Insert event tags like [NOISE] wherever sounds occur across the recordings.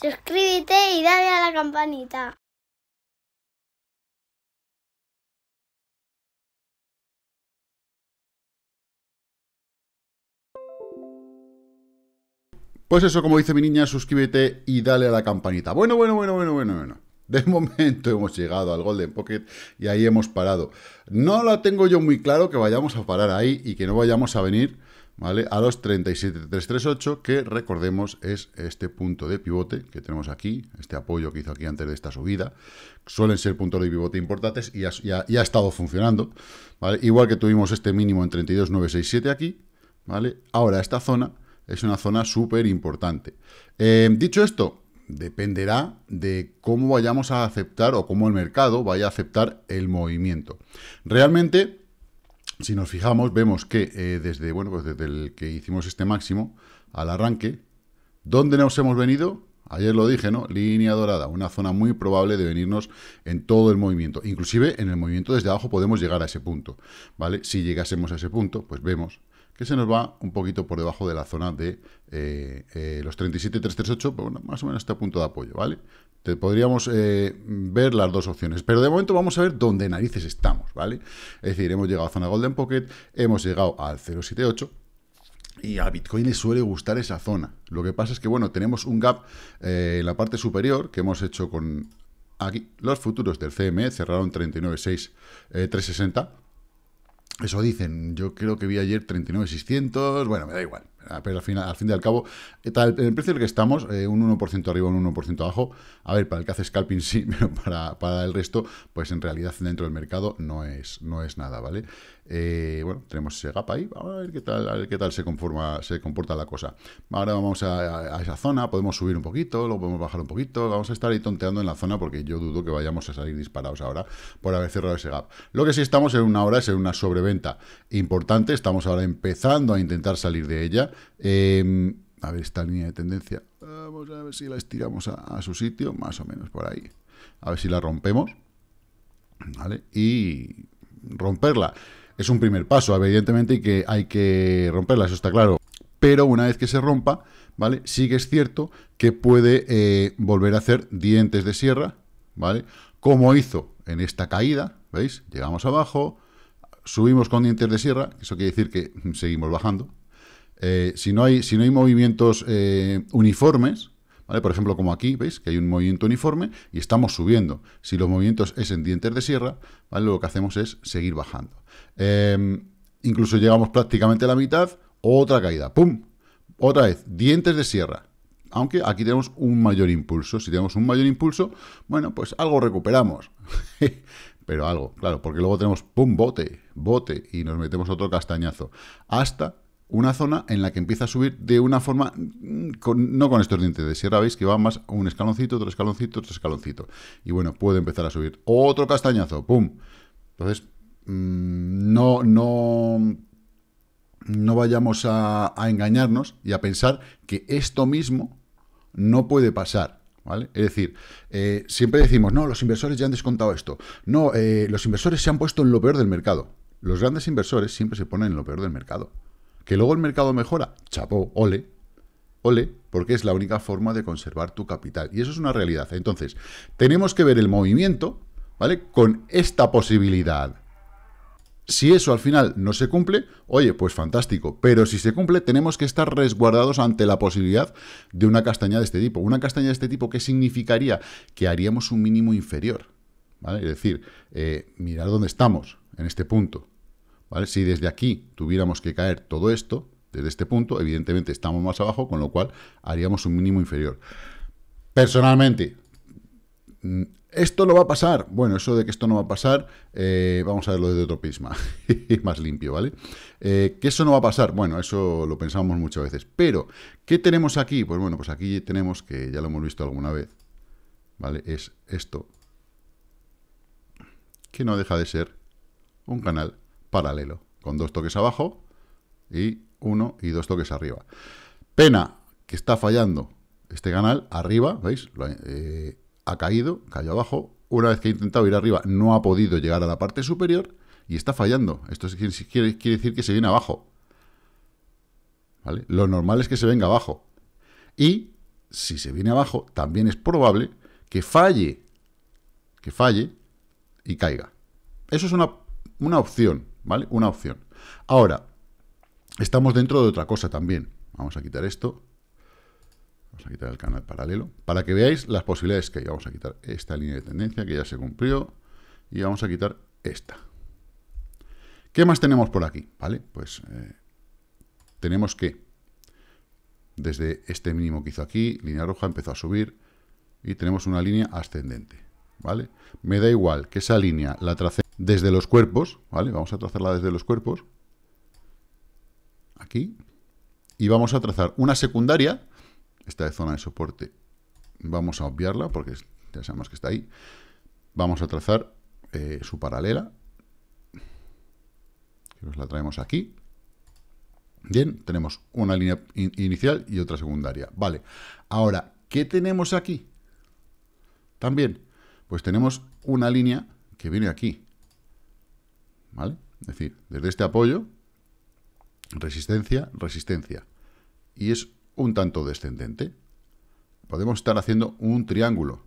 Suscríbete y dale a la campanita. Pues eso, como dice mi niña, suscríbete y dale a la campanita. Bueno, bueno, bueno, bueno, bueno, bueno. De momento [LAUGHS] hemos llegado al Golden Pocket y ahí hemos parado. No la tengo yo muy claro que vayamos a parar ahí y que no vayamos a venir ¿vale? A los 37.338, que recordemos es este punto de pivote que tenemos aquí, este apoyo que hizo aquí antes de esta subida. Suelen ser puntos de pivote importantes y ha, ha, estado funcionando, Igual que tuvimos este mínimo en 32.967 aquí, ¿vale? Ahora esta zona es una zona súper importante. Eh, dicho esto, dependerá de cómo vayamos a aceptar o cómo el mercado vaya a aceptar el movimiento. Realmente si nos fijamos, vemos que eh, desde, bueno, pues desde el que hicimos este máximo al arranque, ¿dónde nos hemos venido? Ayer lo dije, ¿no? Línea dorada, una zona muy probable de venirnos en todo el movimiento. Inclusive en el movimiento desde abajo podemos llegar a ese punto, ¿vale? Si llegásemos a ese punto, pues vemos que se nos va un poquito por debajo de la zona de eh, eh, los 37,338, pero bueno, más o menos a punto de apoyo, ¿vale? Te podríamos eh, ver las dos opciones, pero de momento vamos a ver dónde narices estamos, ¿vale? Es decir, hemos llegado a zona Golden Pocket, hemos llegado al 078, y a Bitcoin le suele gustar esa zona. Lo que pasa es que, bueno, tenemos un gap en la parte superior que hemos hecho con aquí. Los futuros del CME cerraron 39.6360, eso dicen, yo creo que vi ayer 39.600, bueno, me da igual, pero al, final, al fin y al cabo, eh, tal, el precio en el que estamos, eh, un 1% arriba, un 1% abajo, a ver, para el que hace scalping [LAUGHS] sí, pero para, para, el resto, pues en realidad dentro del mercado no es, no es nada, ¿vale? Eh, bueno, tenemos ese gap ahí, vamos a ver qué tal, qué tal se, comporta la cosa. Ahora vamos a, esa zona, podemos subir un poquito, lo podemos bajar un poquito, vamos a estar ahí tonteando en la zona porque yo dudo que vayamos a salir disparados ahora por haber cerrado ese gap. Lo que sí estamos en una hora es en una sobreventa importante, estamos ahora empezando a intentar salir de ella. Em, a ver esta línea de tendencia, vamos a ver si la estiramos a, a su sitio, más o menos por ahí. A ver si la rompemos, ¿vale? Y romperla es un primer paso, evidentemente, y que hay que romperla, eso está claro. Pero una vez que se rompa, ¿vale? Sí que es cierto que puede eh, volver a hacer dientes de sierra, ¿vale? Como hizo en esta caída, ¿veis? Llegamos abajo, subimos con dientes de sierra, eso quiere decir que mm, seguimos bajando. Eh, si, no hay, si no hay movimientos eh, uniformes, por ejemplo, como aquí, ¿veis? Que hay un movimiento uniforme y estamos subiendo. Si los movimientos es en dientes de sierra, Lo que hacemos es seguir bajando. Em, incluso llegamos prácticamente a la mitad, otra caída, ¡pum! Otra vez, dientes de sierra. Aunque aquí tenemos un mayor impulso. Si tenemos un mayor impulso, bueno, pues algo recuperamos. [LAUGHS] pero algo, claro, porque luego tenemos, ¡pum! Bote, bote, y nos metemos otro castañazo. Hasta una zona en la que empieza a subir de una forma, mm, no con estos dientes de sierra, veis que va más un escaloncito, otro escaloncito, otro escaloncito. Y bueno, puede empezar a subir. Otro castañazo, ¡pum! Entonces, mm, no, no, no vayamos a, engañarnos y a pensar que esto mismo no puede pasar. ¿Vale? Es decir, eh, siempre decimos, no, los inversores ya han descontado esto. No, eh, los inversores se han puesto en lo peor del mercado. Los grandes inversores siempre se ponen en lo peor del mercado. Que luego el mercado mejora, chapó, ole, ole, porque es la única forma de conservar tu capital. Y eso es una realidad. Entonces, tenemos que ver el movimiento, ¿vale? Con esta posibilidad. Si eso al final no se cumple, oye, pues fantástico. Pero si se cumple, tenemos que estar resguardados ante la posibilidad de una castaña de este tipo. Una castaña de este tipo, ¿qué significaría? Que haríamos un mínimo inferior. ¿vale? Es decir, eh, mirar dónde estamos en este punto. Si desde aquí tuviéramos que caer todo esto, desde este punto, evidentemente estamos más abajo, con lo cual haríamos un mínimo inferior. Personalmente, mm, ¿esto no va a pasar? Bueno, eso de que esto no va a pasar, eh, vamos a verlo desde otro prisma, [LAUGHS] más limpio, ¿vale? Eh, ¿Que eso no va a pasar? Bueno, eso lo pensamos muchas veces. Pero, ¿qué tenemos aquí? Pues bueno, pues aquí tenemos, que ya lo hemos visto alguna vez, ¿vale? Es esto, que no deja de ser un canal paralelo, con dos toques abajo y uno y dos toques arriba. Pena que está fallando este canal arriba, ¿veis? Eh, ha caído, cayó abajo. Una vez que ha intentado ir arriba, no ha podido llegar a la parte superior y está fallando. Esto quiere, decir que se viene abajo. Lo normal es que se venga abajo. Y si se viene abajo, también es probable que falle, que falle y caiga. Eso es una, una opción, ¿vale? Una opción. Ahora, estamos dentro de otra cosa también. Vamos a quitar esto. Vamos a quitar el canal paralelo. Para que veáis las posibilidades que hay. Vamos a quitar esta línea de tendencia que ya se cumplió. Y vamos a quitar esta. ¿Qué más tenemos por aquí? ¿Vale? Pues eh, tenemos que desde este mínimo que hizo aquí, línea roja, empezó a subir y tenemos una línea ascendente. ¿vale? Me da igual que esa línea la trace desde los cuerpos, ¿vale? Vamos a trazarla desde los cuerpos, aquí, y vamos a trazar una secundaria, esta de zona de soporte, vamos a obviarla porque ya sabemos que está ahí, vamos a trazar eh, su paralela, nos la traemos aquí, bien, tenemos una línea inicial y otra secundaria, vale, ahora, ¿qué tenemos aquí? También, pues tenemos una línea que viene aquí. ¿Vale? Es decir, desde este apoyo, resistencia, resistencia. Y es un tanto descendente. Podemos estar haciendo un triángulo.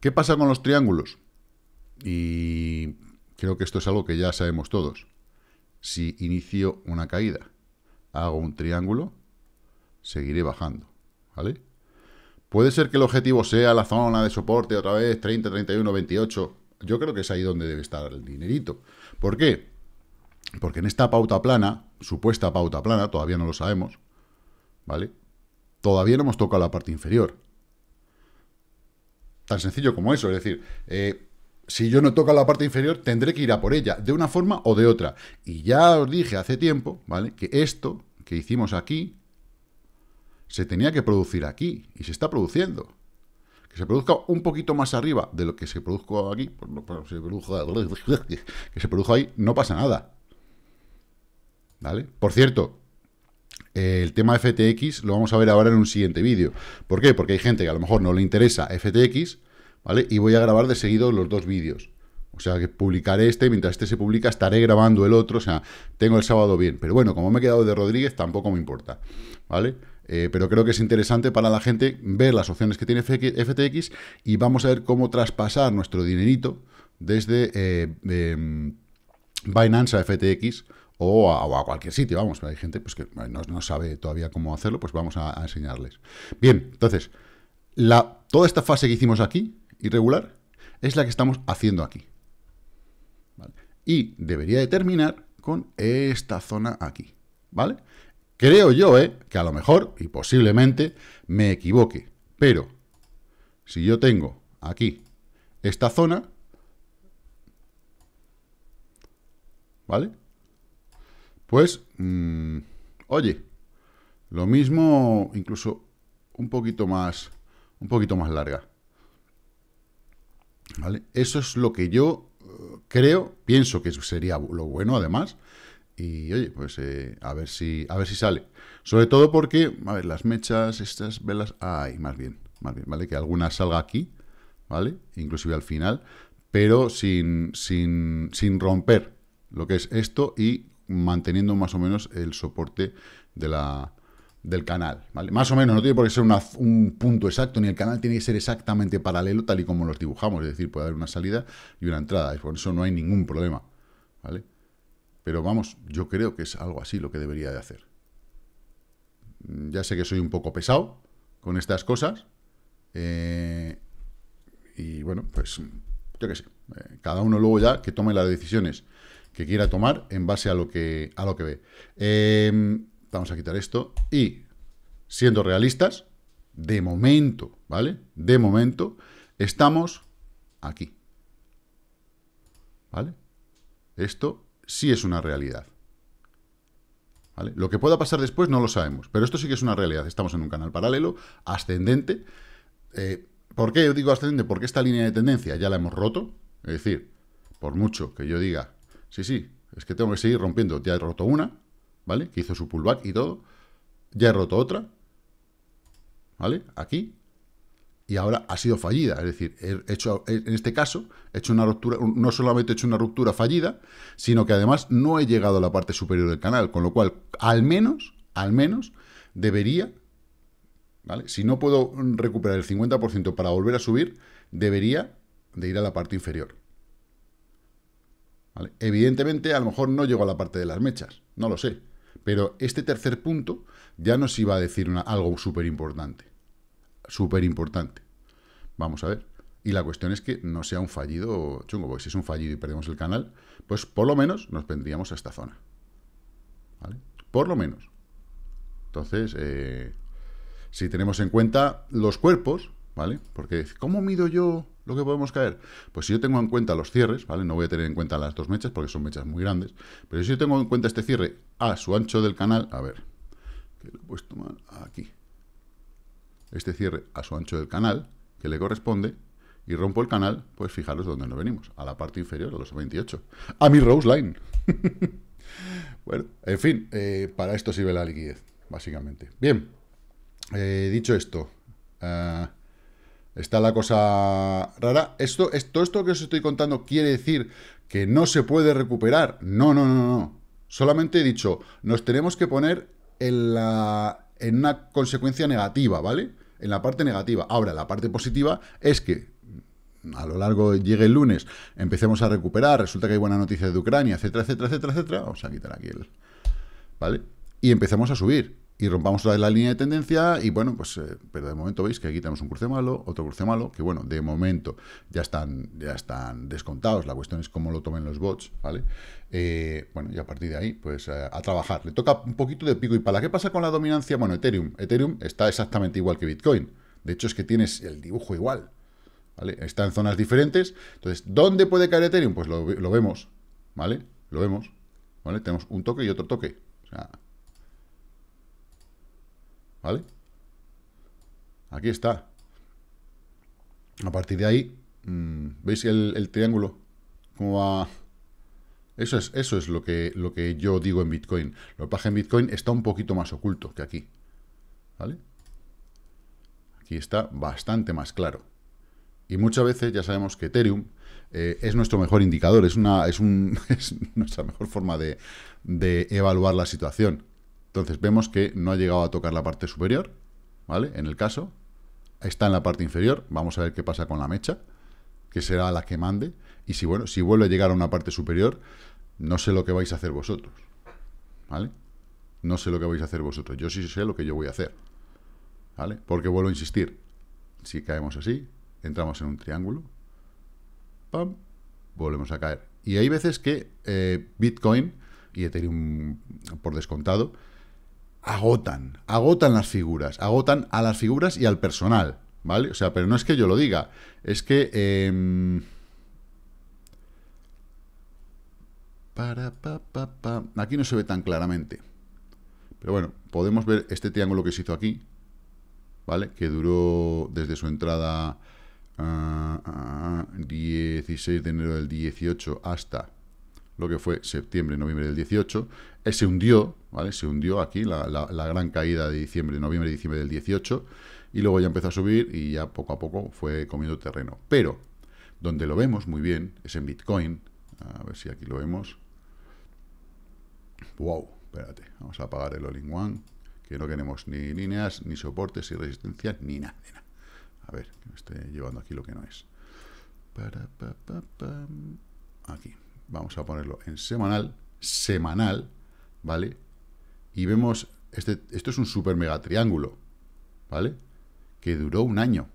¿Qué pasa con los triángulos? Y creo que esto es algo que ya sabemos todos. Si inicio una caída, hago un triángulo, seguiré bajando, ¿vale? Puede ser que el objetivo sea la zona de soporte otra vez, 30, 31, 28. Yo creo que es ahí donde debe estar el dinerito. ¿Por qué? Porque en esta pauta plana, supuesta pauta plana, todavía no lo sabemos, ¿vale? Todavía no hemos tocado la parte inferior. Tan sencillo como eso, es decir, eh, si yo no toco la parte inferior, tendré que ir a por ella, de una forma o de otra. Y ya os dije hace tiempo, ¿vale? Que esto que hicimos aquí, se tenía que producir aquí y se está produciendo. Que se produzca un poquito más arriba de lo que se produjo aquí, [LAUGHS] que se produjo ahí, no pasa nada. ¿Vale? Por cierto, eh, el tema FTX lo vamos a ver ahora en un siguiente vídeo. ¿Por qué? Porque hay gente que a lo mejor no le interesa FTX, ¿vale? Y voy a grabar de seguido los dos vídeos. O sea, que publicaré este, mientras este se publica estaré grabando el otro, o sea, tengo el sábado bien. Pero bueno, como me he quedado de Rodríguez, tampoco me importa, ¿vale? Eh, pero creo que es interesante para la gente ver las opciones que tiene FTX y vamos a ver cómo traspasar nuestro dinerito desde eh, em, Binance a FTX o a, cualquier sitio, vamos, hay gente pues, que no, sabe todavía cómo hacerlo, pues vamos a, enseñarles. Bien, entonces, toda esta fase que hicimos aquí, irregular, es la que estamos haciendo aquí. Y debería de terminar con esta zona aquí, ¿vale? Creo yo, ¿eh? Que a lo mejor, y posiblemente, me equivoque. Pero, si yo tengo aquí esta zona, ¿vale? Pues, mm, oye, lo mismo, incluso un poquito más, un poquito más larga. ¿Vale? Eso es lo que yo eh, creo, pienso que sería lo bueno, además, y oye, pues eh, a, ver si, a ver si sale. Sobre todo porque, a ver, las mechas, estas velas... Ay, más bien, más bien, ¿vale? Que alguna salga aquí, ¿vale? Inclusive al final, pero sin, sin, sin romper lo que es esto y manteniendo más o menos el soporte de la, del canal, ¿vale? Más o menos, no tiene por qué ser un punto exacto, ni el canal tiene que ser exactamente paralelo tal y como los dibujamos, es decir, puede haber una salida y una entrada, por eso no hay ningún problema, ¿vale? Pero vamos, yo creo que es algo así lo que debería de hacer. Mm, ya sé que soy un poco pesado con estas cosas. Eh, y bueno, pues yo qué sé. Eh, cada uno luego ya que tome las decisiones que quiera tomar en base a lo que, a lo que ve. Eh, vamos a quitar esto. Y siendo realistas, de momento, ¿vale? De momento, estamos aquí. ¿Vale? Esto sí es una realidad. Lo que pueda pasar después no lo sabemos, pero esto sí que es una realidad. Estamos en un canal paralelo, ascendente. Eh, ¿Por qué digo ascendente? Porque esta línea de tendencia ya la hemos roto. Es decir, por mucho que yo diga, sí, sí, es que tengo que seguir rompiendo. Ya he roto una, ¿vale? Que hizo su pullback y todo. Ya he roto otra, ¿vale? Aquí y ahora ha sido fallida. Es decir, he hecho, en este caso, he hecho una no solamente he hecho una ruptura fallida, sino que además no he llegado a la parte superior del canal, con lo cual, al menos, al menos, debería, ¿vale? Si no puedo recuperar el 50% para volver a subir, debería de ir a la parte inferior. Evidentemente, a lo mejor no llego a la parte de las mechas, no lo sé. Pero este tercer punto ya nos iba a decir algo súper importante súper importante. Vamos a ver. Y la cuestión es que no sea un fallido chungo, porque si es un fallido y perdemos el canal, pues por lo menos nos vendríamos a esta zona. ¿Vale? Por lo menos. Entonces, eh, si tenemos en cuenta los cuerpos, ¿vale? Porque, ¿cómo mido yo lo que podemos caer? Pues si yo tengo en cuenta los cierres, ¿vale? No voy a tener en cuenta las dos mechas, porque son mechas muy grandes. Pero si yo tengo en cuenta este cierre a su ancho del canal, a ver, que lo he puesto mal, aquí este cierre a su ancho del canal que le corresponde y rompo el canal, pues fijaros dónde nos venimos, a la parte inferior, a los 28, a mi Rose Line. [LAUGHS] bueno, en fin, eh, para esto sirve la liquidez, básicamente. Bien, eh, dicho esto, eh, está la cosa rara. Esto, esto, esto que os estoy contando quiere decir que no se puede recuperar. No, no, no, no. Solamente he dicho, nos tenemos que poner en la en una consecuencia negativa, ¿vale? En la parte negativa. Ahora, la parte positiva es que a lo largo llegue el lunes, empecemos a recuperar, resulta que hay buena noticia de Ucrania, etcétera, etcétera, etcétera, etcétera. Vamos a quitar aquí el... ¿Vale? Y empezamos a subir y rompamos otra vez la línea de tendencia y bueno, pues eh, pero de momento veis que aquí tenemos un cruce malo, otro cruce malo, que bueno, de momento ya están, ya están descontados, la cuestión es cómo lo tomen los bots, ¿vale? Eh, bueno, y a partir de ahí, pues eh, a trabajar. Le toca un poquito de pico y pala. ¿Qué pasa con la dominancia? Bueno, Ethereum. Ethereum está exactamente igual que Bitcoin. De hecho, es que tienes el dibujo igual. ¿Vale? Está en zonas diferentes. Entonces, ¿dónde puede caer Ethereum? Pues lo, lo vemos, ¿vale? Lo vemos, ¿vale? Tenemos un toque y otro toque. O sea, ¿Vale? Aquí está. A partir de ahí, mm, ¿veis el, triángulo? cómo Eso es, eso es lo, que, lo que yo digo en Bitcoin. Lo que pasa en Bitcoin está un poquito más oculto que aquí. ¿Vale? Aquí está bastante más claro. Y muchas veces ya sabemos que Ethereum eh, es nuestro mejor indicador, es, una, es, un, [LAUGHS] es nuestra mejor forma de, de evaluar la situación. Entonces vemos que no ha llegado a tocar la parte superior, ¿vale? En el caso, está en la parte inferior, vamos a ver qué pasa con la mecha, que será la que mande, y si, bueno, si vuelve a llegar a una parte superior, no sé lo que vais a hacer vosotros, ¿vale? No sé lo que vais a hacer vosotros, yo sí sé lo que yo voy a hacer, ¿vale? Porque vuelvo a insistir, si caemos así, entramos en un triángulo, ¡pam!, volvemos a caer. Y hay veces que eh, Bitcoin y Ethereum, por descontado, agotan, agotan las figuras, agotan a las figuras y al personal, ¿vale? O sea, pero no es que yo lo diga, es que... Em, aquí no se ve tan claramente. Pero bueno, podemos ver este triángulo que se hizo aquí, ¿vale? Que duró desde su entrada 16 ah, ah, ah, de enero del 18 hasta lo que fue septiembre, noviembre del 18. Eh, se hundió, ¿vale? Se hundió aquí la, la, gran caída de diciembre, noviembre, diciembre del 18. Y luego ya empezó a subir y ya poco a poco fue comiendo terreno. Pero donde lo vemos muy bien es en Bitcoin. A ver si aquí lo vemos. ¡Wow! Espérate, vamos a apagar el all in one, que no queremos ni líneas, ni soportes, ni resistencia, ni nada. A ver, que me esté llevando aquí lo que no es. Aquí vamos a ponerlo en semanal, semanal, ¿vale? Y vemos, este, esto es un super mega triángulo, ¿vale? Que duró un año.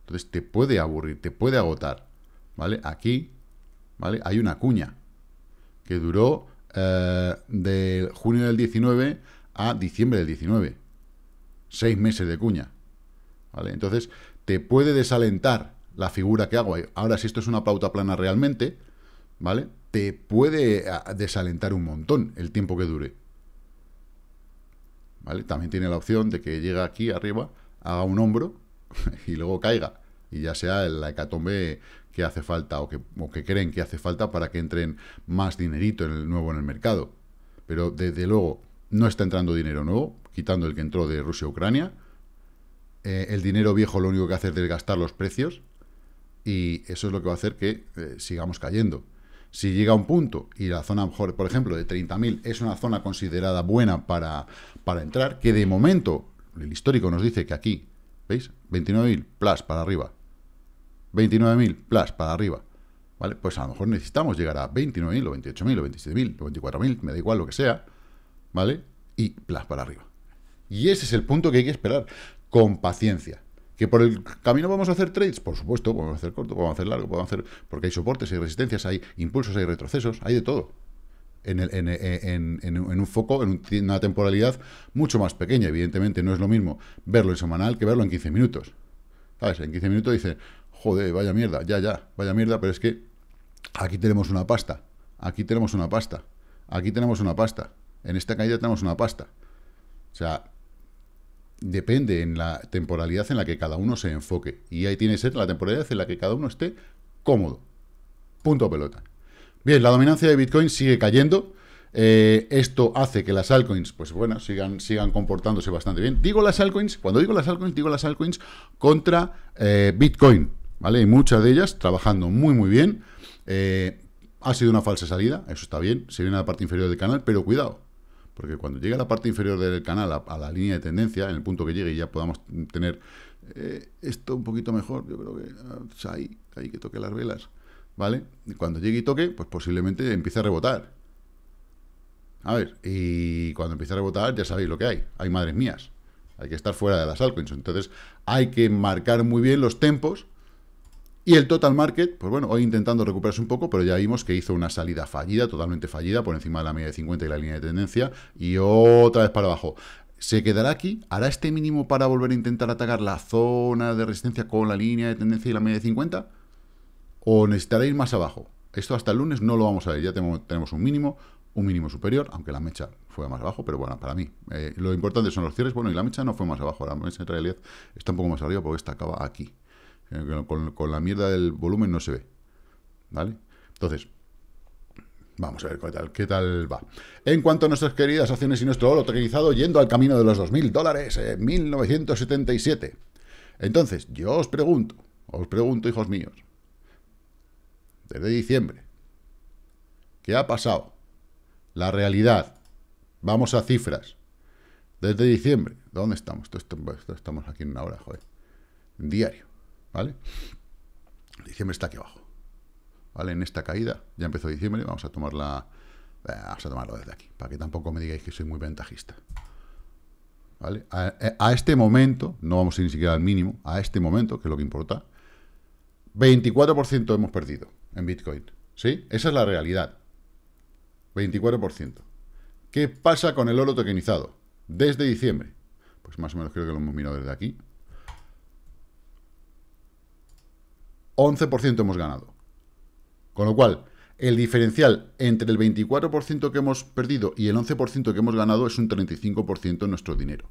Entonces te puede aburrir, te puede agotar, ¿vale? Aquí, ¿vale? Hay una cuña que duró eh, de junio del 19 a diciembre del 19. Seis meses de cuña, ¿vale? Entonces te puede desalentar la figura que hago. Ahora, si esto es una pauta plana realmente, ¿vale? Te puede desalentar un montón el tiempo que dure. ¿Vale? También tiene la opción de que llegue aquí arriba, haga un hombro [LAUGHS] y luego caiga. Y ya sea la hecatombe que hace falta o que, que creen que hace falta para que entren más dinerito en el, nuevo en el mercado. Pero desde luego no está entrando dinero nuevo, quitando el que entró de Rusia-Ucrania. Eh, el dinero viejo lo único que hace es desgastar los precios y eso es lo que va a hacer que eh, sigamos cayendo. Si llega a un punto y la zona, mejor, por ejemplo, de 30.000 es una zona considerada buena para, para entrar, que de momento el histórico nos dice que aquí, ¿veis? 29.000 plus para arriba. 29.000 plus para arriba. ¿Vale? Pues a lo mejor necesitamos llegar a 29.000 o 28.000 o 27.000 o 24.000, me da igual lo que sea, ¿vale? Y plus para arriba. Y ese es el punto que hay que esperar con paciencia. ¿Que por el camino vamos a hacer trades? Por supuesto, podemos hacer corto, podemos hacer largo, podemos hacer. Porque hay soportes, hay resistencias, hay impulsos, hay retrocesos, hay de todo. En, un foco, en una temporalidad mucho más pequeña. Evidentemente, no es lo mismo verlo en semanal que verlo en 15 minutos. ¿Sabes? En 15 minutos dice, joder, vaya mierda, ya, ya, vaya mierda, pero es que aquí tenemos una pasta, aquí tenemos una pasta, aquí tenemos una pasta, en esta caída tenemos una pasta. O sea, depende en la temporalidad en la que cada uno se enfoque. Y ahí tiene que ser la temporalidad en la que cada uno esté cómodo. Punto pelota. Bien, la dominancia de Bitcoin sigue cayendo. Eh, esto hace que las altcoins, pues bueno, sigan, sigan comportándose bastante bien. Digo las altcoins, cuando digo las altcoins, digo las altcoins contra eh, Bitcoin, ¿vale? Y muchas de ellas trabajando muy, muy bien. Eh, ha sido una falsa salida, eso está bien, se viene a la parte inferior del canal, pero cuidado, porque cuando llegue a la parte inferior del canal, a, la línea de tendencia, en el punto que llegue y ya podamos tener eh, esto un poquito mejor, yo creo que ah, pues ahí, ahí que toque las velas, ¿vale? Y cuando llegue y toque, pues posiblemente empiece a rebotar. A ver, y cuando empiece a rebotar, ya sabéis lo que hay. Hay madres mías. Hay que estar fuera de las altcoins. Entonces, hay que marcar muy bien los tempos y el total market, pues bueno, hoy intentando recuperarse un poco, pero ya vimos que hizo una salida fallida, totalmente fallida, por encima de la media de 50 y la línea de tendencia, y otra vez para abajo. Se quedará aquí, hará este mínimo para volver a intentar atacar la zona de resistencia con la línea de tendencia y la media de 50, o necesitará ir más abajo. Esto hasta el lunes no lo vamos a ver, ya tenemos un mínimo, un mínimo superior, aunque la mecha fue más abajo, pero bueno, para mí. Eh, lo importante son los cierres, bueno, y la mecha no fue más abajo, la mecha en realidad está un poco más arriba porque esta acaba aquí, eh, con, la mierda del volumen no se ve. ¿Vale? Entonces, vamos a ver qué tal, qué tal va. En cuanto a nuestras queridas acciones y nuestro oro tokenizado, yendo al camino de los 2.000 dólares en 1977. Entonces, yo os pregunto, os pregunto, hijos míos, desde diciembre, ¿qué ha pasado? La realidad, vamos a cifras. Desde diciembre, ¿dónde estamos? Estamos aquí en una hora, joder. Diario. ¿vale? Diciembre está aquí abajo, ¿vale? En esta caída, ya empezó diciembre, vamos a tomarla, eh, vamos a tomarlo desde aquí, para que tampoco me digáis que soy muy ventajista, ¿vale? Eh, a, este momento, no vamos a ir ni siquiera al mínimo, a este momento, que es lo que importa, 24% hemos perdido en Bitcoin, ¿sí? Esa es la realidad, 24%. ¿Qué pasa con el oro tokenizado? Desde diciembre. Pues más o menos creo que lo hemos mirado desde aquí. 11% hemos ganado. Con lo cual, el diferencial entre el 24% que hemos perdido y el 11% que hemos ganado es un 35% en nuestro dinero,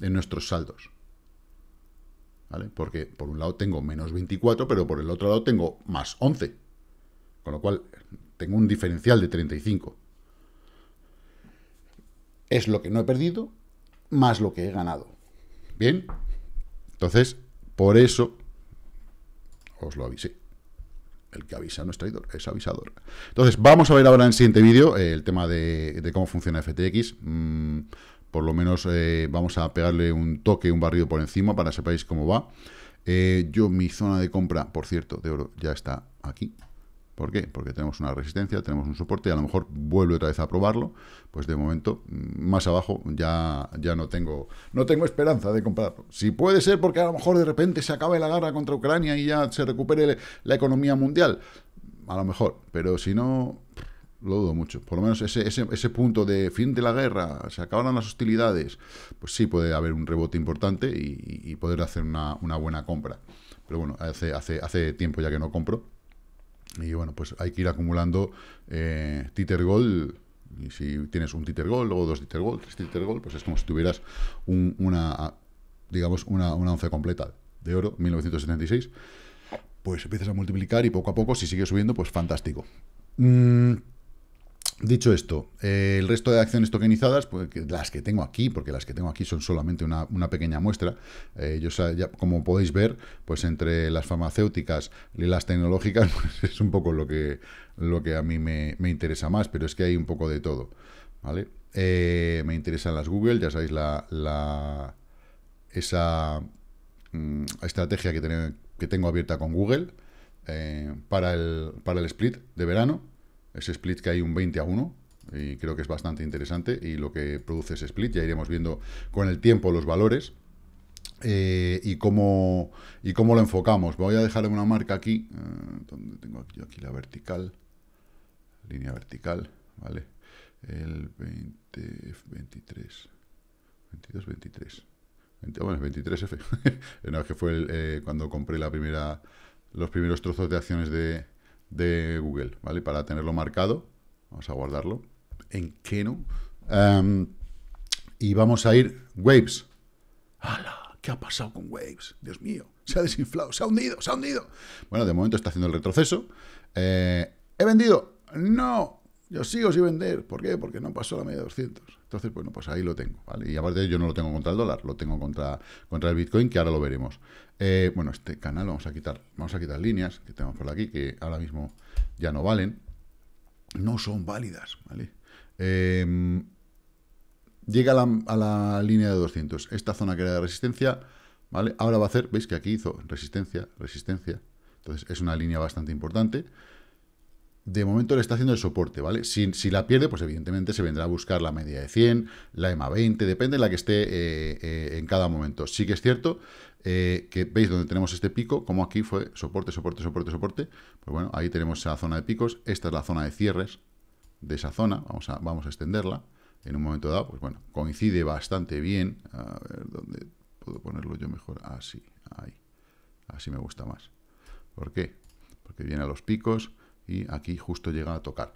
en nuestros saldos. ¿Vale? Porque por un lado tengo menos 24, pero por el otro lado tengo más 11. Con lo cual, tengo un diferencial de 35. Es lo que no he perdido más lo que he ganado. ¿Bien? Entonces, por eso os lo avisé. El que avisa no es traidor, es avisador. Entonces, vamos a ver ahora en el siguiente vídeo eh, el tema de, cómo funciona FTX. Mm, por lo menos eh, vamos a pegarle un toque, un barrido por encima para que sepáis cómo va. Eh, yo, mi zona de compra, por cierto, de oro ya está aquí. ¿Por qué? Porque tenemos una resistencia, tenemos un soporte y a lo mejor vuelve otra vez a probarlo. Pues de momento, mm, más abajo ya, ya no, tengo, no tengo esperanza de comprarlo. Si puede ser porque a lo mejor de repente se acabe la guerra contra Ucrania y ya se recupere la economía mundial. A lo mejor, pero si no, lo dudo mucho. Por lo menos ese, ese, punto de fin de la guerra, se acabaron las hostilidades, pues sí puede haber un rebote importante y, poder hacer una, una, buena compra. Pero bueno, hace, hace, hace tiempo ya que no compro. Y bueno, pues hay que ir acumulando eh, Titer Gold. Y si tienes un Titer Gold, luego dos Titer Gold, tres Titer Gold, pues es como si tuvieras una, digamos, una, once completa de oro, 1976. Pues empiezas a multiplicar y poco a poco, si sigue subiendo, pues fantástico. Mm, Dicho esto, eh, el resto de acciones tokenizadas, pues, las que tengo aquí, porque las que tengo aquí son solamente una, pequeña muestra, eh, como podéis ver, pues entre las farmacéuticas y las tecnológicas [LAUGHS] pues es un poco lo que, lo que a mí me, interesa más, pero es que hay un poco de todo. ¿vale? Eh, me interesan las Google, ya sabéis la, esa mm, estrategia que, que, tengo abierta con Google para el, para el split de verano ese split que hay un 20 a 1, y creo que es bastante interesante, y lo que produce ese split, ya iremos viendo con el tiempo los valores, eh, y, cómo, y cómo lo enfocamos. Voy a dejar una marca aquí, eh, donde tengo aquí, aquí la vertical, línea vertical, ¿vale? El 20, 23 22, 23, bueno, bueno, 23F, [LAUGHS] no, que fue eh, cuando compré la primera, los primeros trozos de acciones de, de Google, ¿vale? Para tenerlo marcado, vamos a guardarlo, en Keno, no? Em, y vamos a ir Waves. ¡Hala! ¿Qué ha pasado con Waves? Dios mío, se ha desinflado, se ha hundido, se ha hundido. Bueno, de momento está haciendo el retroceso. Eh, ¿He vendido? No, yo sigo sin vender. ¿Por qué? Porque no pasó la media de 200. Entonces, bueno, pues ahí lo tengo. Y aparte yo no lo tengo contra el dólar, lo tengo contra, contra el Bitcoin, que ahora lo veremos. Eh, bueno, este canal vamos a quitar vamos a quitar líneas que tenemos por aquí, que ahora mismo ya no valen. No son válidas, ¿vale? Em, llega a la, a la, línea de 200. Esta zona que era de resistencia, ¿vale? Ahora va a hacer, veis que aquí hizo resistencia, resistencia. Entonces es una línea bastante importante de momento le está haciendo el soporte, ¿vale? Si, si, la pierde, pues evidentemente se vendrá a buscar la media de 100, la EMA 20, depende de la que esté eh, eh, en cada momento. Sí que es cierto eh, que veis donde tenemos este pico, como aquí fue soporte, soporte, soporte, soporte, pues bueno, ahí tenemos esa zona de picos, esta es la zona de cierres de esa zona, vamos vamos a extenderla, en un momento dado, pues bueno, coincide bastante bien, a ver, ¿dónde puedo ponerlo yo mejor? Así, ah, ahí, así me gusta más. ¿Por qué? Porque viene a los picos, y aquí justo llega a tocar.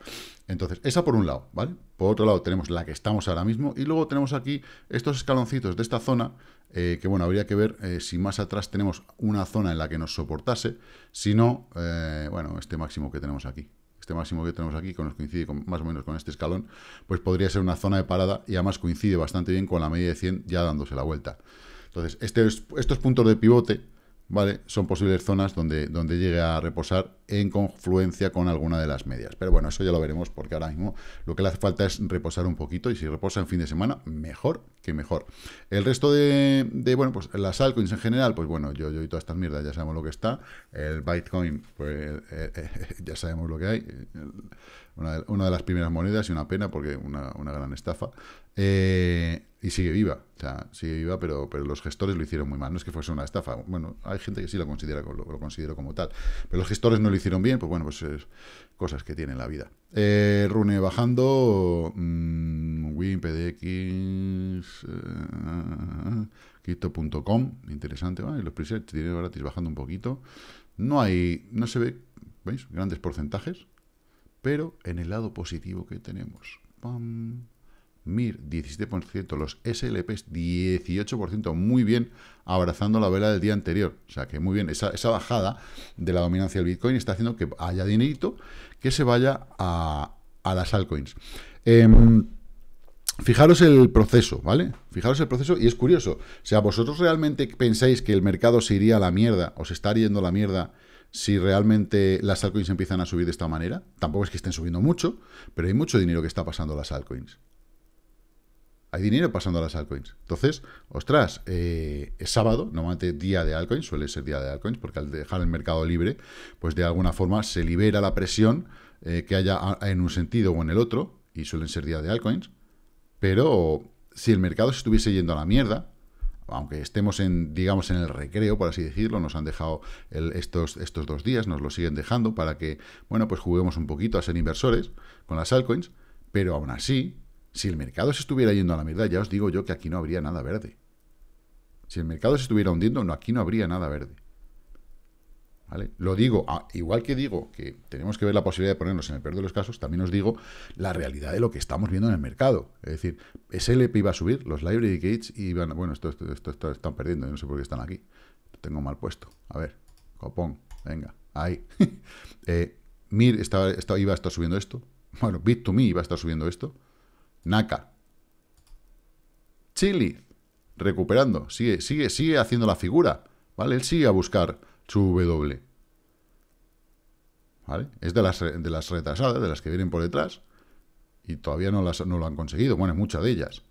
Entonces, esa por un lado, ¿vale? Por otro lado tenemos la que estamos ahora mismo y luego tenemos aquí estos escaloncitos de esta zona, eh, que bueno, habría que ver eh, si más atrás tenemos una zona en la que nos soportase, si no, eh, bueno, este máximo que tenemos aquí, este máximo que tenemos aquí, que nos coincide más o menos con este escalón, pues podría ser una zona de parada y además coincide bastante bien con la media de 100 ya dándose la vuelta. Entonces, este, estos puntos de pivote ¿vale? Son posibles zonas donde, donde llegue a reposar en confluencia con alguna de las medias. Pero bueno, eso ya lo veremos porque ahora mismo lo que le hace falta es reposar un poquito y si reposa en fin de semana, mejor que mejor. El resto de, bueno, pues las altcoins en general, pues bueno, yo, yo y todas estas mierdas ya sabemos lo que está. El Bitcoin, pues eh, eh, [LAUGHS] ya sabemos lo que hay. Una de, las primeras monedas y una pena porque una, una gran estafa. Eh, y sigue viva. O sea, sigue viva, pero, pero los gestores lo hicieron muy mal. No es que fuese una estafa. Bueno, hay gente que sí lo considera lo, considero como tal. Pero los gestores no lo hicieron bien, pues bueno, pues es cosas que tiene la vida. Eh, Rune bajando. Winpdx mm, Win, eh, Interesante. los presets tienen gratis bajando un poquito. No hay. No se ve. ¿Veis? Grandes porcentajes. Pero en el lado positivo que tenemos. ¡Pam! MIR 17%, los SLPs 18%, muy bien, abrazando la vela del día anterior. O sea que muy bien, esa, bajada de la dominancia del Bitcoin está haciendo que haya dinerito que se vaya a, las altcoins. Em, fijaros el proceso, ¿vale? Fijaros el proceso y es curioso. O sea, ¿vosotros realmente pensáis que el mercado se iría a la mierda o se está yendo a la mierda si realmente las altcoins empiezan a subir de esta manera? Tampoco es que estén subiendo mucho, pero hay mucho dinero que está pasando a las altcoins hay dinero pasando a las altcoins. Entonces, ostras, eh, es sábado, normalmente día de altcoins, suele ser día de altcoins, porque al dejar el mercado libre, pues de alguna forma se libera la presión eh, que haya en un sentido o en el otro, y suelen ser día de altcoins, pero si el mercado se estuviese yendo a la mierda, aunque estemos en, digamos, en el recreo, por así decirlo, nos han dejado estos, estos dos días, nos lo siguen dejando para que, bueno, pues juguemos un poquito a ser inversores con las altcoins, pero aún así, si el mercado se estuviera yendo a la mierda, ya os digo yo que aquí no habría nada verde. Si el mercado se estuviera hundiendo, no, aquí no habría nada verde. ¿Vale? Lo digo, ah, igual que digo que tenemos que ver la posibilidad de ponernos en el peor de los casos, también os digo la realidad de lo que estamos viendo en el mercado. Es decir, SLP iba a subir, los library gates iban... Bueno, esto, están perdiendo, no sé por qué están aquí. Lo tengo mal puesto. A ver, copón, venga, ahí. [LAUGHS] Eh, MIR estaba, iba a estar subiendo esto. Bueno, Bit2Me iba a estar subiendo esto. Naka. Chili, recuperando, sigue, sigue, sigue haciendo la figura, ¿vale? Él sigue a buscar su W. ¿Vale? Es de las, de las retrasadas, de las que vienen por detrás, y todavía no, las, no lo han conseguido. Bueno, muchas de ellas.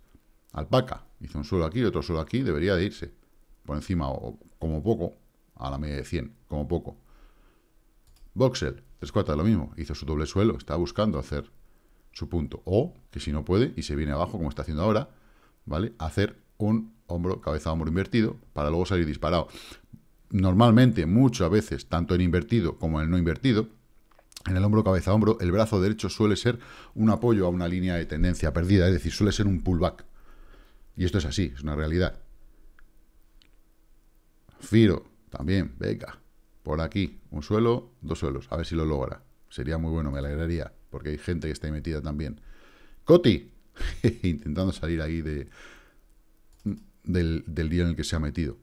Alpaca, hizo un suelo aquí, otro suelo aquí, debería de irse. Por encima, o, como poco, a la media de 100, como poco. Voxel, tres lo mismo, hizo su doble suelo, está buscando hacer su punto. O, que si no puede y se viene abajo, como está haciendo ahora, ¿vale? Hacer un hombro, cabeza, hombro invertido, para luego salir disparado. Normalmente, muchas veces, tanto en invertido como en no invertido, en el hombro, cabeza, hombro, el brazo derecho suele ser un apoyo a una línea de tendencia perdida, es decir, suele ser un pullback. Y esto es así, es una realidad. Firo, también, venga, por aquí, un suelo, dos suelos, a ver si lo logra. Sería muy bueno, me alegraría porque hay gente que está ahí metida también. Coti, [LAUGHS] intentando salir ahí de, del, día en el que se ha metido.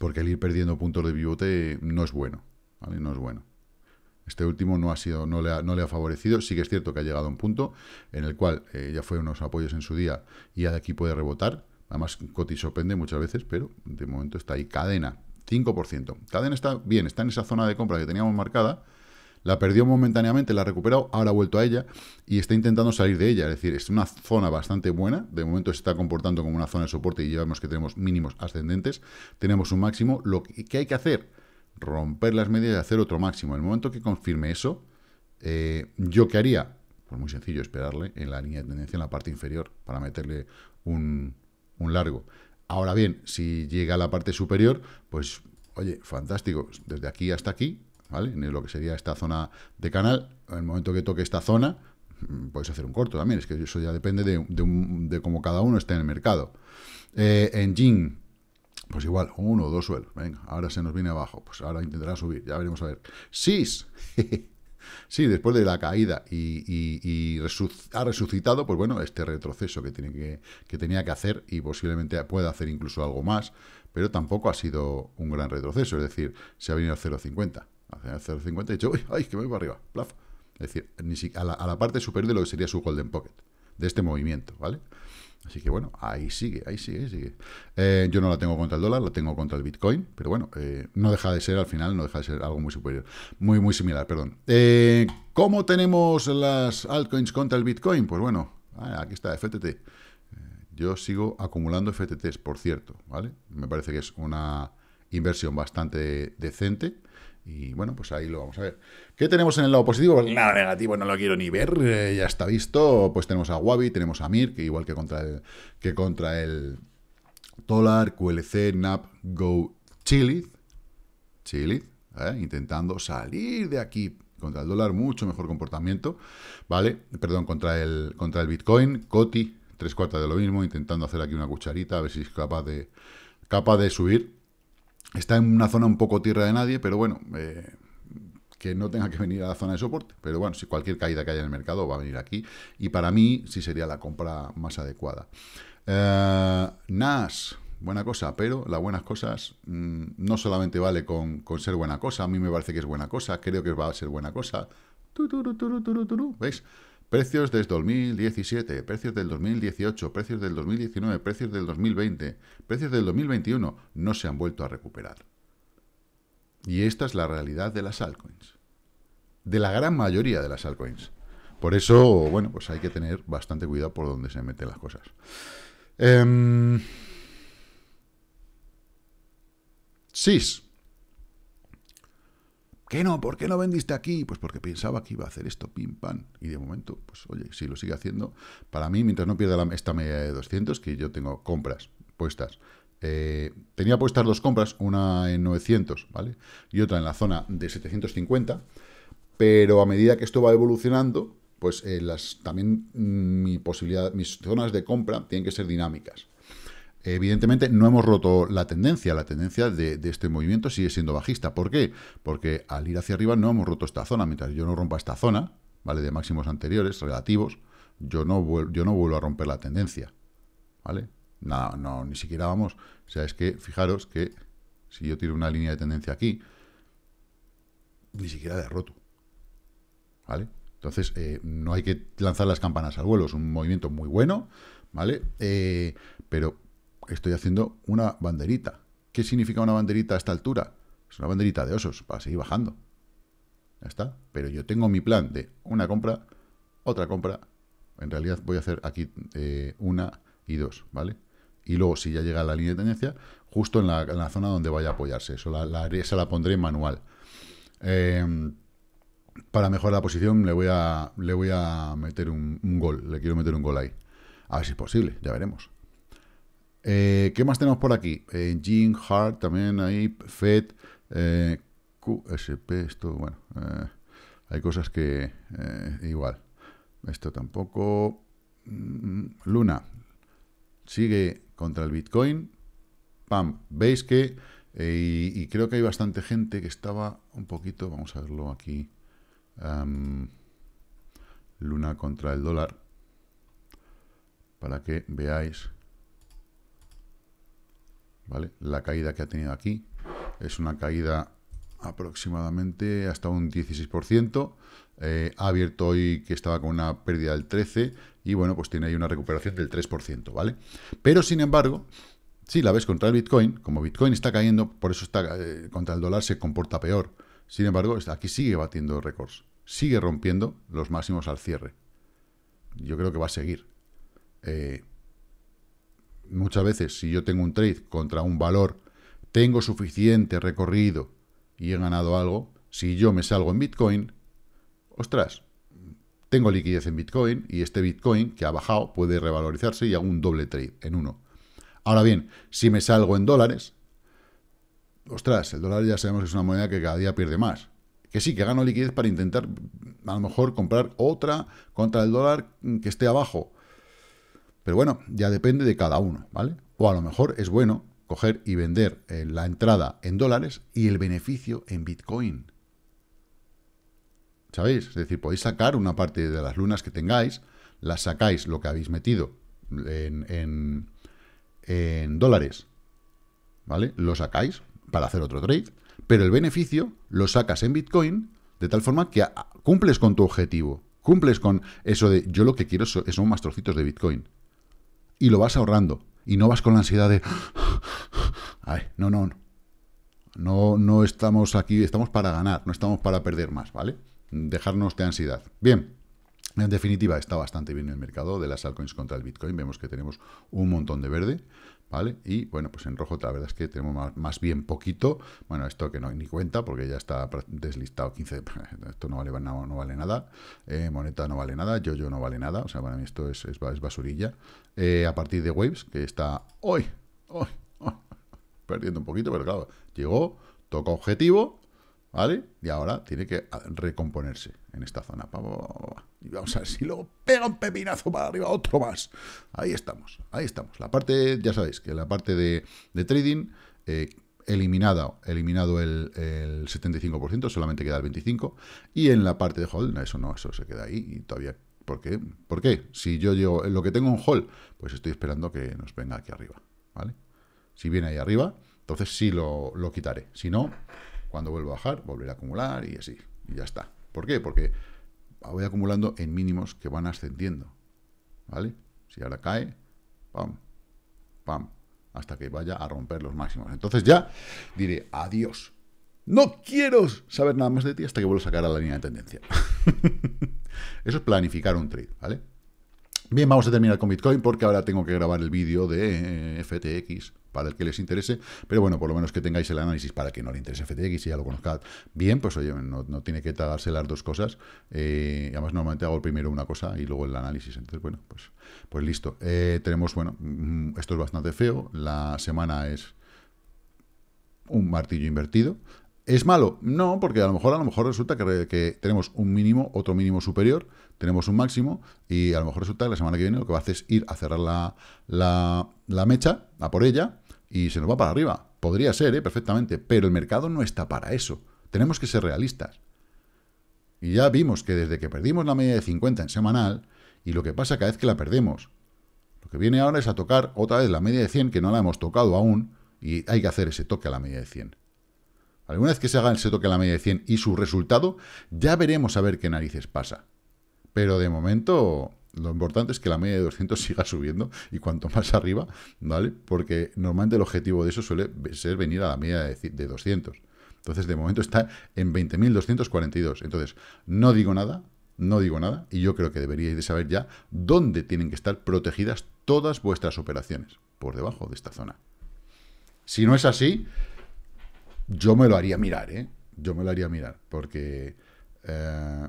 Porque el ir perdiendo puntos de pivote no es bueno, No es bueno. Este último no ha sido, no le ha, no le ha favorecido. Sí que es cierto que ha llegado a un punto en el cual eh, ya fue unos apoyos en su día y ya de aquí puede rebotar. Además, Coti sorprende muchas veces, pero de momento está ahí. Cadena, 5%. Cadena está bien, está en esa zona de compra que teníamos marcada, la perdió momentáneamente, la ha recuperado, ahora ha vuelto a ella y está intentando salir de ella. Es decir, es una zona bastante buena. De momento se está comportando como una zona de soporte y vemos que tenemos mínimos ascendentes. Tenemos un máximo. Lo que hay que hacer, romper las medias y hacer otro máximo. En el momento que confirme eso, eh, ¿yo qué haría? Pues muy sencillo, esperarle en la línea de tendencia en la parte inferior para meterle un largo. Ahora bien, si llega a la parte superior, pues, oye, fantástico. Desde aquí hasta aquí ¿vale? En lo que sería esta zona de canal, en el momento que toque esta zona, mm, podéis hacer un corto también, es que eso ya depende de, de, cómo cada uno esté en el mercado. Eh, en Jin, pues igual, uno o dos suelos, venga, ahora se nos viene abajo, pues ahora intentará subir, ya veremos a ver. SIS, sí, después de la caída y, ha resucitado, pues bueno, este retroceso que, tiene que, que tenía que hacer y posiblemente pueda hacer incluso algo más, pero tampoco ha sido un gran retroceso, es decir, se ha venido al 0,50. 0,50 y dicho, ay, que me voy para arriba, Es decir, ni si, a, la, parte superior de lo que sería su golden pocket, de este movimiento, ¿vale? Así que bueno, ahí sigue, ahí sigue, sigue. Eh, yo no la tengo contra el dólar, la tengo contra el Bitcoin, pero bueno, eh, no deja de ser al final, no deja de ser algo muy superior, muy, muy similar, perdón. Eh, ¿Cómo tenemos las altcoins contra el Bitcoin? Pues bueno, ah, aquí está, FTT. Yo sigo acumulando FTTs, por cierto, ¿vale? Me parece que es una inversión bastante decente y bueno, pues ahí lo vamos a ver. ¿Qué tenemos en el lado positivo? Pues nada negativo, no lo quiero ni ver, eh, ya está visto. Pues tenemos a Wabi, tenemos a Mir, que igual que contra el, que contra el dólar QLC, NAP, Go, Chiliz. Chile eh, intentando salir de aquí. Contra el dólar, mucho mejor comportamiento, ¿vale? Perdón, contra el, contra el Bitcoin, Coti, tres cuartas de lo mismo, intentando hacer aquí una cucharita, a ver si es capaz de, capaz de subir. Está en una zona un poco tierra de nadie, pero bueno, eh, que no tenga que venir a la zona de soporte. Pero bueno, si cualquier caída que haya en el mercado va a venir aquí. Y para mí sí sería la compra más adecuada. Eh, NAS, buena cosa, pero las buenas cosas mm, no solamente vale con, con, ser buena cosa. A mí me parece que es buena cosa, creo que va a ser buena cosa. ¿Veis? Precios desde 2017, precios del 2018, precios del 2019, precios del 2020, precios del 2021 no se han vuelto a recuperar. Y esta es la realidad de las altcoins. De la gran mayoría de las altcoins. Por eso, bueno, pues hay que tener bastante cuidado por donde se meten las cosas. Em, SIS. ¿Qué no? ¿Por qué no vendiste aquí? Pues porque pensaba que iba a hacer esto, pim, pam. Y de momento, pues oye, si lo sigue haciendo, para mí, mientras no pierda esta media de 200, que yo tengo compras puestas. Eh, tenía puestas dos compras, una en 900, ¿vale? Y otra en la zona de 750. Pero a medida que esto va evolucionando, pues eh, las, también mm, mi posibilidad, mis zonas de compra tienen que ser dinámicas. Evidentemente no hemos roto la tendencia, la tendencia de, este movimiento sigue siendo bajista. ¿Por qué? Porque al ir hacia arriba no hemos roto esta zona, mientras yo no rompa esta zona, ¿vale? De máximos anteriores, relativos, yo no, yo no vuelvo a romper la tendencia, ¿vale? Nada, no, ni siquiera vamos, o sea, es que fijaros que si yo tiro una línea de tendencia aquí, ni siquiera la he roto, ¿vale? Entonces, eh, no hay que lanzar las campanas al vuelo, es un movimiento muy bueno, ¿vale? Eh, pero estoy haciendo una banderita. ¿Qué significa una banderita a esta altura? Es una banderita de osos, para seguir bajando. Ya está. Pero yo tengo mi plan de una compra, otra compra. En realidad voy a hacer aquí eh, una y dos, ¿vale? Y luego, si ya llega a la línea de tendencia, justo en la, zona donde vaya a apoyarse. Eso la, la, esa la pondré manual. Em, para mejorar la posición le voy a, le voy a meter un, un gol. Le quiero meter un gol ahí. A ver si es posible, ya veremos. Eh, ¿Qué más tenemos por aquí? Eh, Jing, Hart, también ahí, FED, eh, QSP, esto, bueno, eh, hay cosas que igual. Esto tampoco. Mm, Luna sigue contra el Bitcoin. Pam, veis que... Y, creo que hay bastante gente que estaba un poquito, vamos a verlo aquí, Luna contra el dólar, para que veáis ¿vale? La caída que ha tenido aquí es una caída aproximadamente hasta un 16%. Eh, ha abierto hoy que estaba con una pérdida del 13% y bueno, pues tiene ahí una recuperación del 3%, ¿vale? Pero sin embargo, si la ves contra el Bitcoin, como Bitcoin está cayendo, por eso está eh, contra el dólar se comporta peor. Sin embargo, aquí sigue batiendo récords, sigue rompiendo los máximos al cierre. Yo creo que va a seguir. Eh, muchas veces si yo tengo un trade contra un valor, tengo suficiente recorrido y he ganado algo, si yo me salgo en Bitcoin, ostras, tengo liquidez en Bitcoin y este Bitcoin que ha bajado puede revalorizarse y hago un doble trade en uno. Ahora bien, si me salgo en dólares, ostras, el dólar ya sabemos que es una moneda que cada día pierde más. Que sí, que gano liquidez para intentar a lo mejor comprar otra contra el dólar que esté abajo. Pero bueno, ya depende de cada uno, ¿vale? O a lo mejor es bueno coger y vender eh, la entrada en dólares y el beneficio en Bitcoin. ¿Sabéis? Es decir, podéis sacar una parte de las lunas que tengáis, las sacáis lo que habéis metido en, dólares, ¿vale? Lo sacáis para hacer otro trade, pero el beneficio lo sacas en Bitcoin de tal forma que cumples con tu objetivo, cumples con eso de yo lo que quiero son más trocitos de Bitcoin y lo vas ahorrando. Y no vas con la ansiedad de... Ay, no, no, no. No, no estamos aquí, estamos para ganar, no estamos para perder más, ¿vale? Dejarnos de ansiedad. Bien, en definitiva, está bastante bien el mercado de las altcoins contra el Bitcoin. Vemos que tenemos un montón de verde. Y bueno, pues en rojo la verdad es que tenemos más, bien poquito, bueno, esto que no hay ni cuenta porque ya está deslistado 15, [LAUGHS] esto no vale, no, no vale nada, eh, Moneta no vale nada, Yo-Yo no vale nada, o sea, para mí esto es, es, basurilla. Eh, a partir de Waves, que está hoy, hoy, [LAUGHS] perdiendo un poquito, pero claro, llegó, toca objetivo, ¿vale? Y ahora tiene que recomponerse en esta zona. Pa, y vamos a ver si luego pega un pepinazo para arriba, otro más. Ahí estamos, ahí estamos. La parte, ya sabéis, que la parte de, trading, eh, eliminado el, 75%, solamente queda el 25%, y en la parte de hold, eso no, eso se queda ahí y todavía... ¿Por qué? ¿Por qué? Si yo llevo lo que tengo en hold, pues estoy esperando que nos venga aquí arriba, ¿vale? Si viene ahí arriba, entonces sí lo, lo quitaré. Si no, cuando vuelvo a bajar, volveré a acumular y así. Y ya está. ¿Por qué? Porque voy acumulando en mínimos que van ascendiendo. ¿Vale? Si ahora cae, pam, pam, hasta que vaya a romper los máximos. Entonces ya diré, adiós. No quiero saber nada más de ti hasta que vuelva a sacar a la línea de tendencia. [LAUGHS] Eso es planificar un trade, ¿vale? Bien, vamos a terminar con Bitcoin porque ahora tengo que grabar el vídeo de eh, FTX para el que les interese, pero bueno, por lo menos que tengáis el análisis para que no le interese FTX y ya lo conozcáis bien, pues oye, no, tiene que tagarse las dos cosas, eh, además normalmente hago primero una cosa y luego el análisis, entonces bueno, pues, pues listo. Eh, tenemos, bueno, mm, esto es bastante feo, la semana es un martillo invertido, ¿Es malo? No, porque a lo mejor a lo mejor resulta que, que tenemos un mínimo, otro mínimo superior, tenemos un máximo y a lo mejor resulta que la semana que viene lo que va a hacer es ir a cerrar la, mecha, a por ella, y se nos va para arriba. Podría ser, ¿eh? perfectamente, pero el mercado no está para eso. Tenemos que ser realistas. Y ya vimos que desde que perdimos la media de 50 en semanal, y lo que pasa cada vez que la perdemos, lo que viene ahora es a tocar otra vez la media de 100, que no la hemos tocado aún, y hay que hacer ese toque a la media de 100. Alguna vez que se haga ese toque a la media de 100 y su resultado, ya veremos a ver qué narices pasa. Pero de momento, lo importante es que la media de 200 [LAUGHS] siga subiendo y cuanto más arriba, ¿vale? Porque normalmente el objetivo de eso suele ser venir a la media de 200. Entonces, de momento está en 20.242. Entonces, no digo nada, no digo nada, y yo creo que deberíais de saber ya dónde tienen que estar protegidas todas vuestras operaciones, por debajo de esta zona. Si no es así, yo me lo haría mirar, ¿eh? Yo me lo haría mirar, porque... Eh,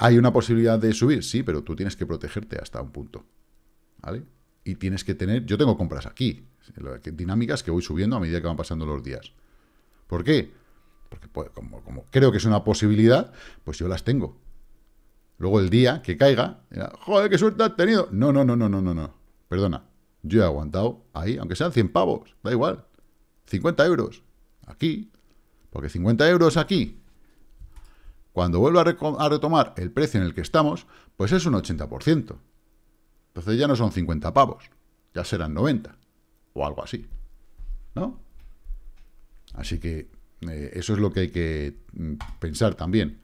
¿Hay una posibilidad de subir? Sí, pero tú tienes que protegerte hasta un punto. ¿Vale? Y tienes que tener... Yo tengo compras aquí. Dinámicas que voy subiendo a medida que van pasando los días. ¿Por qué? Porque pues, como, creo que es una posibilidad, pues yo las tengo. Luego el día que caiga, joder, qué suerte ha tenido. No, no, no, no, no, no, no. Perdona. Yo he aguantado ahí, aunque sean 100 pavos, da igual. 50 euros aquí, porque 50 euros aquí cuando vuelva a, retomar el precio en el que estamos, pues es un 80%. Entonces ya no son 50 pavos, ya serán 90 o algo así. ¿No? Así que eh, eso es lo que hay que mm, pensar también.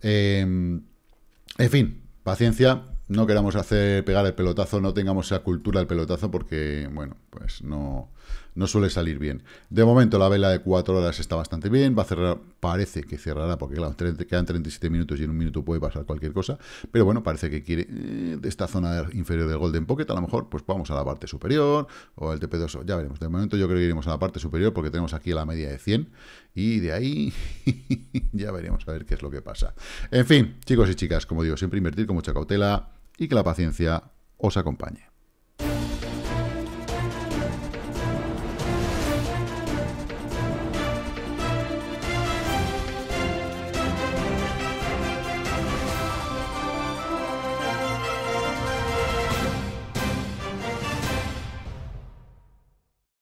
Em, en fin, paciencia, no queramos hacer pegar el pelotazo, no tengamos esa cultura del pelotazo porque, bueno, pues no, no suele salir bien. De momento la vela de 4 horas está bastante bien, va a cerrar, parece que cerrará, porque quedan 37 minutos y en un minuto puede pasar cualquier cosa, pero bueno, parece que quiere eh, de esta zona inferior del Golden Pocket, a lo mejor pues vamos a la parte superior, o el TP2, ya veremos, de momento yo creo que iremos a la parte superior, porque tenemos aquí la media de 100, y de ahí [LAUGHS] ya veremos a ver qué es lo que pasa. En fin, chicos y chicas, como digo, siempre invertir con mucha cautela y que la paciencia os acompañe.